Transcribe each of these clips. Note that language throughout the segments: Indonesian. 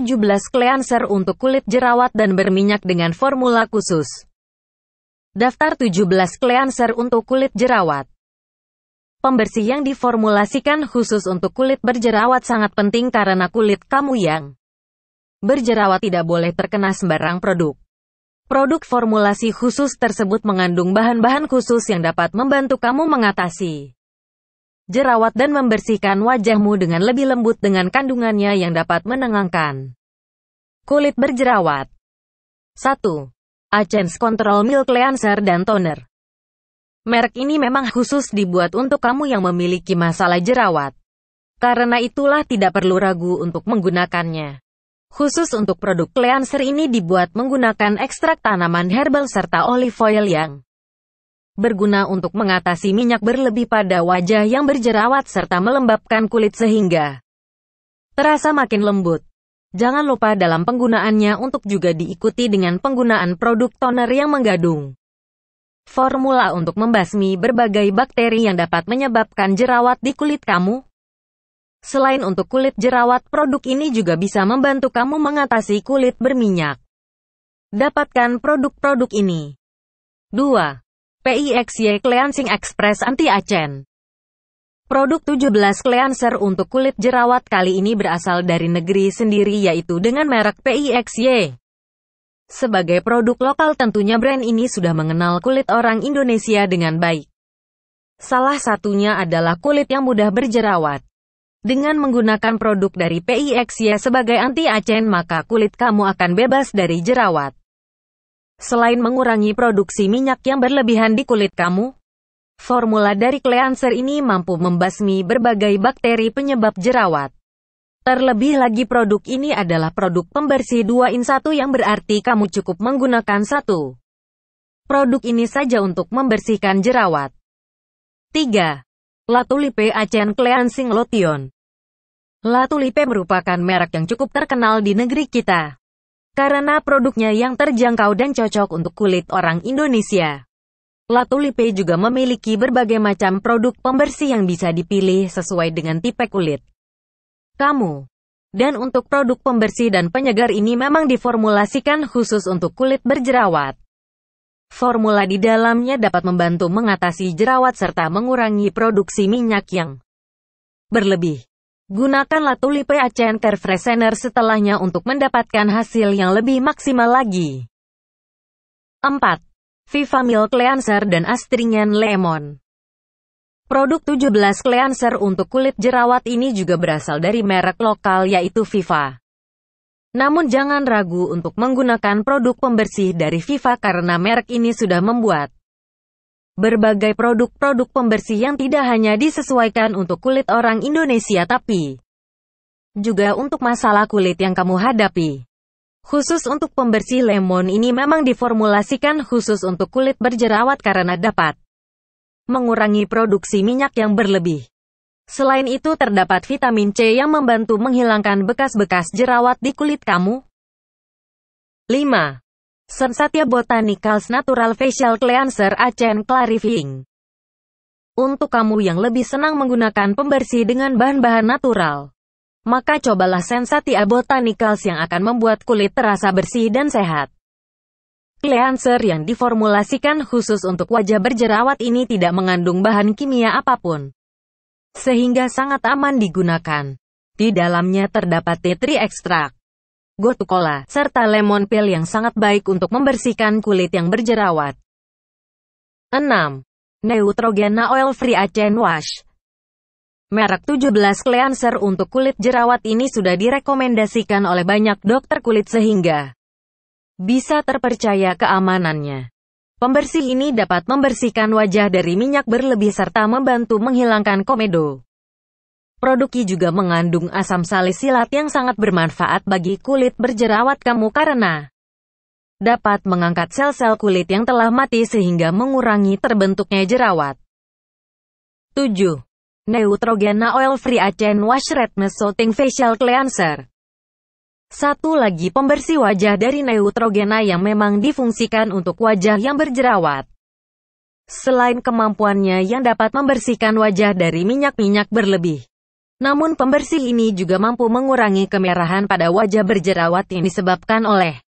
17 cleanser untuk kulit jerawat dan berminyak dengan formula khusus. Daftar 17 cleanser untuk kulit jerawat. Pembersih yang diformulasikan khusus untuk kulit berjerawat sangat penting karena kulit kamu yang berjerawat tidak boleh terkena sembarang produk. Produk formulasi khusus tersebut mengandung bahan-bahan khusus yang dapat membantu kamu mengatasi jerawat dan membersihkan wajahmu dengan lebih lembut dengan kandungannya yang dapat menenangkan. Kulit berjerawat 1. Achens Control Milk Cleanser dan Toner Merk ini memang khusus dibuat untuk kamu yang memiliki masalah jerawat. Karena itulah tidak perlu ragu untuk menggunakannya. Khusus untuk produk cleanser ini dibuat menggunakan ekstrak tanaman herbal serta olive oil yang berguna untuk mengatasi minyak berlebih pada wajah yang berjerawat serta melembabkan kulit sehingga terasa makin lembut. Jangan lupa dalam penggunaannya untuk juga diikuti dengan penggunaan produk toner yang menggadung. Formula untuk membasmi berbagai bakteri yang dapat menyebabkan jerawat di kulit kamu. Selain untuk kulit jerawat, produk ini juga bisa membantu kamu mengatasi kulit berminyak. Dapatkan produk-produk ini. 2. PIXY Cleansing Express Anti Acen. Produk 17 cleanser untuk kulit jerawat kali ini berasal dari negeri sendiri yaitu dengan merek PIXY. Sebagai produk lokal tentunya brand ini sudah mengenal kulit orang Indonesia dengan baik. Salah satunya adalah kulit yang mudah berjerawat. Dengan menggunakan produk dari PIXY sebagai anti-acen maka kulit kamu akan bebas dari jerawat. Selain mengurangi produksi minyak yang berlebihan di kulit kamu, formula dari Cleanser ini mampu membasmi berbagai bakteri penyebab jerawat. Terlebih lagi produk ini adalah produk pembersih 2 in 1 yang berarti kamu cukup menggunakan satu produk ini saja untuk membersihkan jerawat. 3. Latulipe Achen Cleansing Lotion. Latulipe merupakan merek yang cukup terkenal di negeri kita karena produknya yang terjangkau dan cocok untuk kulit orang Indonesia. Latulipe juga memiliki berbagai macam produk pembersih yang bisa dipilih sesuai dengan tipe kulit kamu. Dan untuk produk pembersih dan penyegar ini memang diformulasikan khusus untuk kulit berjerawat. Formula di dalamnya dapat membantu mengatasi jerawat serta mengurangi produksi minyak yang berlebih. Gunakanlah Tulipe Acenter Freshener setelahnya untuk mendapatkan hasil yang lebih maksimal lagi. 4. Viva Milk Cleanser dan Astringen Lemon Produk 17 cleanser untuk kulit jerawat ini juga berasal dari merek lokal yaitu Viva. Namun jangan ragu untuk menggunakan produk pembersih dari Viva karena merek ini sudah membuat Berbagai produk-produk pembersih yang tidak hanya disesuaikan untuk kulit orang Indonesia tapi juga untuk masalah kulit yang kamu hadapi. Khusus untuk pembersih lemon ini memang diformulasikan khusus untuk kulit berjerawat karena dapat mengurangi produksi minyak yang berlebih. Selain itu terdapat vitamin C yang membantu menghilangkan bekas-bekas jerawat di kulit kamu. 5. Sensatia Botanicals Natural Facial Cleanser Acen Clarifying. Untuk kamu yang lebih senang menggunakan pembersih dengan bahan-bahan natural, maka cobalah Sensatia Botanicals yang akan membuat kulit terasa bersih dan sehat. Cleanser yang diformulasikan khusus untuk wajah berjerawat ini tidak mengandung bahan kimia apapun, sehingga sangat aman digunakan. Di dalamnya terdapat tea tree extract, gotu serta lemon peel yang sangat baik untuk membersihkan kulit yang berjerawat. 6. Neutrogena Oil Free Acen Wash Merek 17 cleanser untuk kulit jerawat ini sudah direkomendasikan oleh banyak dokter kulit sehingga bisa terpercaya keamanannya. Pembersih ini dapat membersihkan wajah dari minyak berlebih serta membantu menghilangkan komedo. Produk Ki juga mengandung asam salisilat yang sangat bermanfaat bagi kulit berjerawat kamu karena dapat mengangkat sel-sel kulit yang telah mati sehingga mengurangi terbentuknya jerawat. 7. Neutrogena Oil Free Acen Wash Redness Soothing Facial Cleanser Satu lagi pembersih wajah dari Neutrogena yang memang difungsikan untuk wajah yang berjerawat. Selain kemampuannya yang dapat membersihkan wajah dari minyak-minyak berlebih, namun pembersih ini juga mampu mengurangi kemerahan pada wajah berjerawat yang disebabkan oleh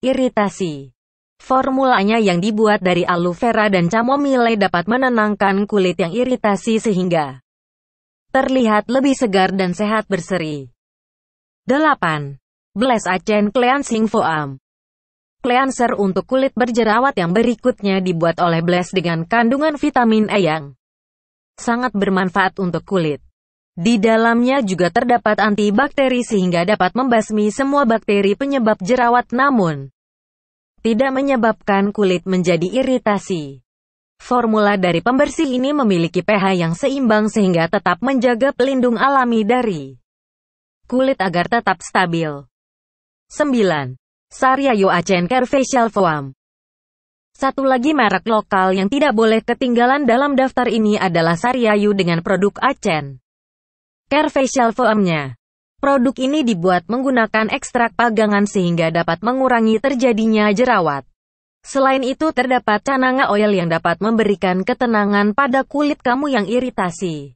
iritasi. Formulanya yang dibuat dari aloe vera dan chamomile dapat menenangkan kulit yang iritasi sehingga terlihat lebih segar dan sehat berseri. 8. Bless Achen Cleansing Foam Cleanser untuk kulit berjerawat yang berikutnya dibuat oleh Bless dengan kandungan vitamin E yang sangat bermanfaat untuk kulit. Di dalamnya juga terdapat antibakteri sehingga dapat membasmi semua bakteri penyebab jerawat namun tidak menyebabkan kulit menjadi iritasi. Formula dari pembersih ini memiliki pH yang seimbang sehingga tetap menjaga pelindung alami dari kulit agar tetap stabil. 9. Saryayo Achen Care Facial Foam satu lagi merek lokal yang tidak boleh ketinggalan dalam daftar ini adalah Saryayu dengan produk Achen. Care Facial foam-nya. Produk ini dibuat menggunakan ekstrak pagangan sehingga dapat mengurangi terjadinya jerawat. Selain itu terdapat cananga oil yang dapat memberikan ketenangan pada kulit kamu yang iritasi.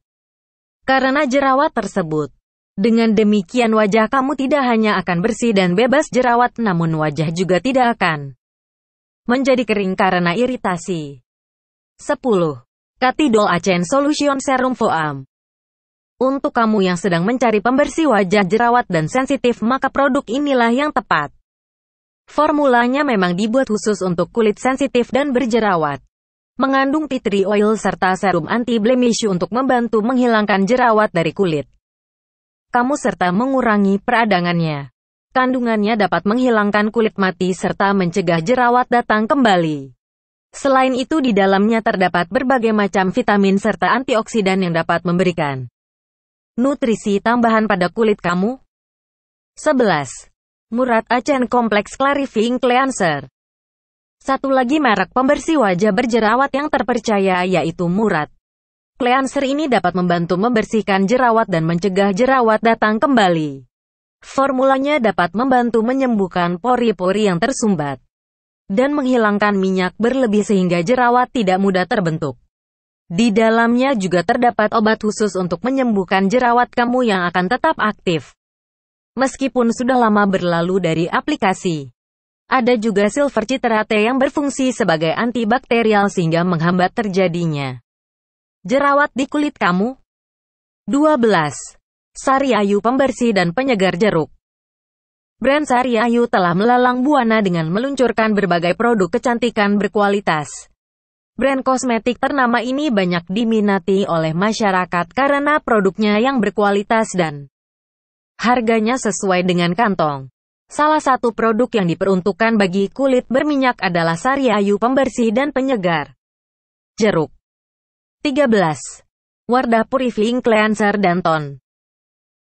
Karena jerawat tersebut. Dengan demikian wajah kamu tidak hanya akan bersih dan bebas jerawat namun wajah juga tidak akan menjadi kering karena iritasi. 10. Katidol Acen Solution Serum Foam untuk kamu yang sedang mencari pembersih wajah jerawat dan sensitif maka produk inilah yang tepat. Formulanya memang dibuat khusus untuk kulit sensitif dan berjerawat. Mengandung tea tree oil serta serum anti-blemish untuk membantu menghilangkan jerawat dari kulit. Kamu serta mengurangi peradangannya. Kandungannya dapat menghilangkan kulit mati serta mencegah jerawat datang kembali. Selain itu di dalamnya terdapat berbagai macam vitamin serta antioksidan yang dapat memberikan Nutrisi tambahan pada kulit kamu. 11. Murat Achen Complex Clarifying Cleanser. Satu lagi merek pembersih wajah berjerawat yang terpercaya yaitu Murad. Cleanser ini dapat membantu membersihkan jerawat dan mencegah jerawat datang kembali. Formulanya dapat membantu menyembuhkan pori-pori yang tersumbat dan menghilangkan minyak berlebih sehingga jerawat tidak mudah terbentuk. Di dalamnya juga terdapat obat khusus untuk menyembuhkan jerawat kamu yang akan tetap aktif. Meskipun sudah lama berlalu dari aplikasi, ada juga silver citrate yang berfungsi sebagai antibakterial sehingga menghambat terjadinya. Jerawat di kulit kamu? 12. Sari Ayu Pembersih dan Penyegar Jeruk Brand Sari Ayu telah melalang buana dengan meluncurkan berbagai produk kecantikan berkualitas Brand kosmetik ternama ini banyak diminati oleh masyarakat karena produknya yang berkualitas dan harganya sesuai dengan kantong. Salah satu produk yang diperuntukkan bagi kulit berminyak adalah sari pembersih dan penyegar. Jeruk 13. Wardah Purifying Cleanser dan Ton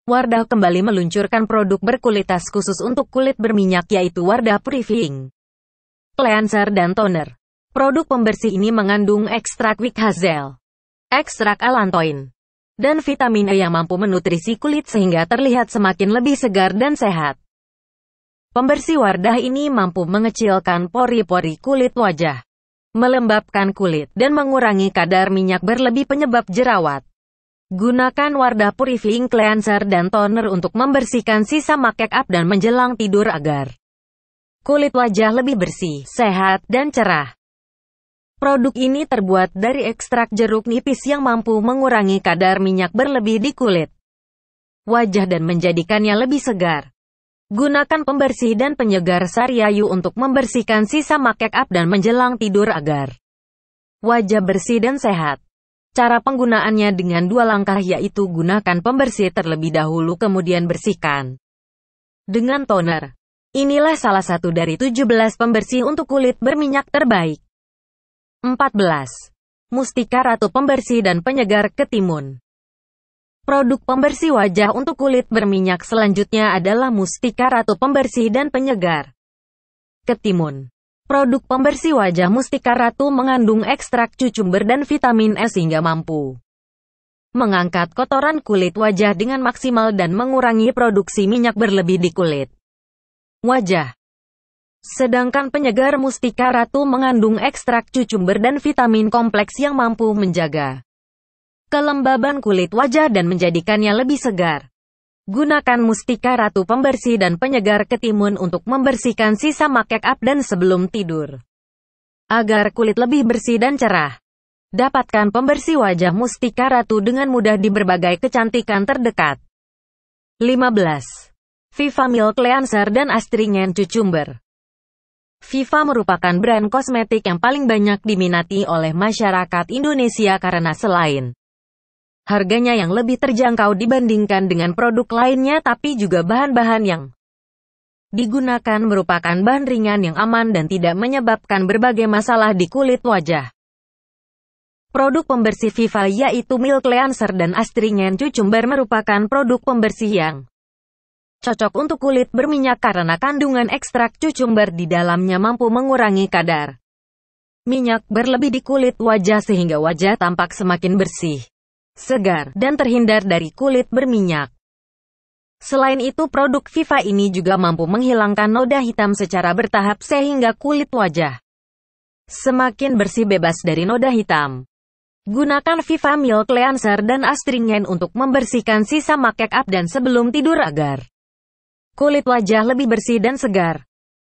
Wardah kembali meluncurkan produk berkualitas khusus untuk kulit berminyak yaitu Wardah Purifying Cleanser dan Toner. Produk pembersih ini mengandung ekstrak wick hazel, ekstrak alantoin, dan vitamin E yang mampu menutrisi kulit sehingga terlihat semakin lebih segar dan sehat. Pembersih Wardah ini mampu mengecilkan pori-pori kulit wajah, melembabkan kulit, dan mengurangi kadar minyak berlebih penyebab jerawat. Gunakan Wardah Purifying Cleanser dan Toner untuk membersihkan sisa make up dan menjelang tidur agar kulit wajah lebih bersih, sehat, dan cerah. Produk ini terbuat dari ekstrak jeruk nipis yang mampu mengurangi kadar minyak berlebih di kulit, wajah dan menjadikannya lebih segar. Gunakan pembersih dan penyegar sariayu untuk membersihkan sisa make up dan menjelang tidur agar wajah bersih dan sehat. Cara penggunaannya dengan dua langkah yaitu gunakan pembersih terlebih dahulu kemudian bersihkan dengan toner. Inilah salah satu dari 17 pembersih untuk kulit berminyak terbaik. 14. Mustika Ratu Pembersih dan Penyegar Ketimun Produk pembersih wajah untuk kulit berminyak selanjutnya adalah Mustika Ratu Pembersih dan Penyegar Ketimun Produk pembersih wajah Mustika Ratu mengandung ekstrak cucumber dan vitamin E sehingga mampu mengangkat kotoran kulit wajah dengan maksimal dan mengurangi produksi minyak berlebih di kulit wajah. Sedangkan penyegar mustika ratu mengandung ekstrak cucumber dan vitamin kompleks yang mampu menjaga kelembaban kulit wajah dan menjadikannya lebih segar. Gunakan mustika ratu pembersih dan penyegar ketimun untuk membersihkan sisa make up dan sebelum tidur. Agar kulit lebih bersih dan cerah. Dapatkan pembersih wajah mustika ratu dengan mudah di berbagai kecantikan terdekat. 15. Viva Cleanser dan Astringen Cucumber Viva merupakan brand kosmetik yang paling banyak diminati oleh masyarakat Indonesia karena selain harganya yang lebih terjangkau dibandingkan dengan produk lainnya tapi juga bahan-bahan yang digunakan merupakan bahan ringan yang aman dan tidak menyebabkan berbagai masalah di kulit wajah. Produk pembersih Viva yaitu Milk Cleanser dan Astringent Cucumber merupakan produk pembersih yang Cocok untuk kulit berminyak karena kandungan ekstrak cucumber di dalamnya mampu mengurangi kadar minyak berlebih di kulit wajah sehingga wajah tampak semakin bersih, segar, dan terhindar dari kulit berminyak. Selain itu, produk Viva ini juga mampu menghilangkan noda hitam secara bertahap sehingga kulit wajah semakin bersih bebas dari noda hitam. Gunakan Viva Milk Cleanser dan Astringen untuk membersihkan sisa makeup dan sebelum tidur agar kulit wajah lebih bersih dan segar.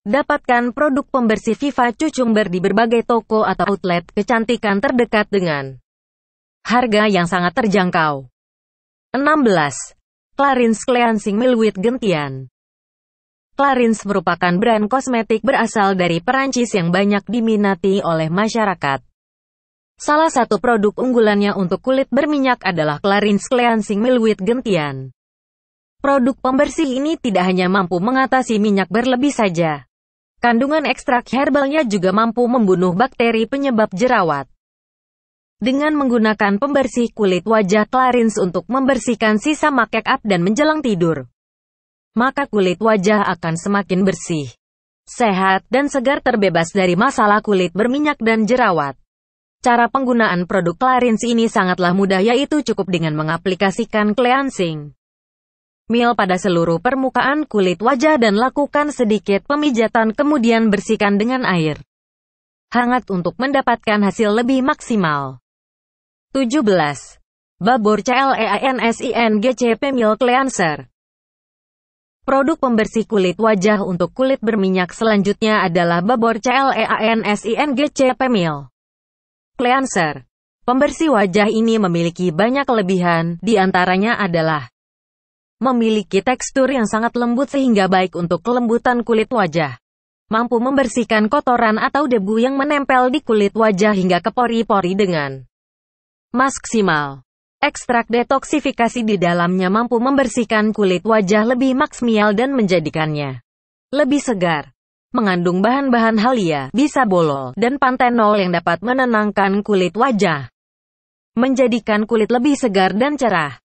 Dapatkan produk pembersih Viva Cucumber di berbagai toko atau outlet kecantikan terdekat dengan harga yang sangat terjangkau. 16. Clarins Cleansing with Gentian Clarins merupakan brand kosmetik berasal dari Perancis yang banyak diminati oleh masyarakat. Salah satu produk unggulannya untuk kulit berminyak adalah Clarins Cleansing with Gentian. Produk pembersih ini tidak hanya mampu mengatasi minyak berlebih saja. Kandungan ekstrak herbalnya juga mampu membunuh bakteri penyebab jerawat. Dengan menggunakan pembersih kulit wajah Clarins untuk membersihkan sisa make up dan menjelang tidur, maka kulit wajah akan semakin bersih, sehat, dan segar terbebas dari masalah kulit berminyak dan jerawat. Cara penggunaan produk Clarins ini sangatlah mudah yaitu cukup dengan mengaplikasikan cleansing Mil pada seluruh permukaan kulit wajah dan lakukan sedikit pemijatan kemudian bersihkan dengan air hangat untuk mendapatkan hasil lebih maksimal. 17. Babor CLEANSINGCP Milk Cleanser Produk pembersih kulit wajah untuk kulit berminyak selanjutnya adalah Babor CLEANSINGCP Milk Cleanser. Pembersih wajah ini memiliki banyak kelebihan, diantaranya adalah Memiliki tekstur yang sangat lembut sehingga baik untuk kelembutan kulit wajah. Mampu membersihkan kotoran atau debu yang menempel di kulit wajah hingga ke pori-pori dengan maksimal. Ekstrak detoksifikasi di dalamnya mampu membersihkan kulit wajah lebih maksimal dan menjadikannya lebih segar. Mengandung bahan-bahan halia, bisa bolol, dan pantenol yang dapat menenangkan kulit wajah. Menjadikan kulit lebih segar dan cerah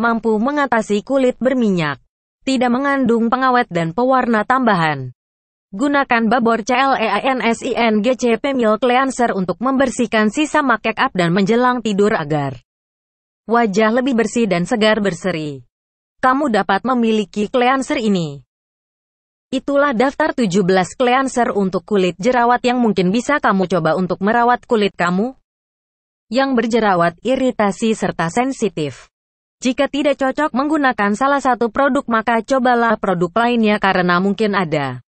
mampu mengatasi kulit berminyak, tidak mengandung pengawet dan pewarna tambahan. Gunakan babor CLEANSIN GCP Milk Cleanser untuk membersihkan sisa make up dan menjelang tidur agar wajah lebih bersih dan segar berseri. Kamu dapat memiliki cleanser ini. Itulah daftar 17 cleanser untuk kulit jerawat yang mungkin bisa kamu coba untuk merawat kulit kamu yang berjerawat iritasi serta sensitif. Jika tidak cocok menggunakan salah satu produk maka cobalah produk lainnya karena mungkin ada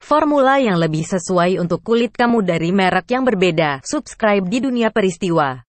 formula yang lebih sesuai untuk kulit kamu dari merek yang berbeda. Subscribe di Dunia Peristiwa.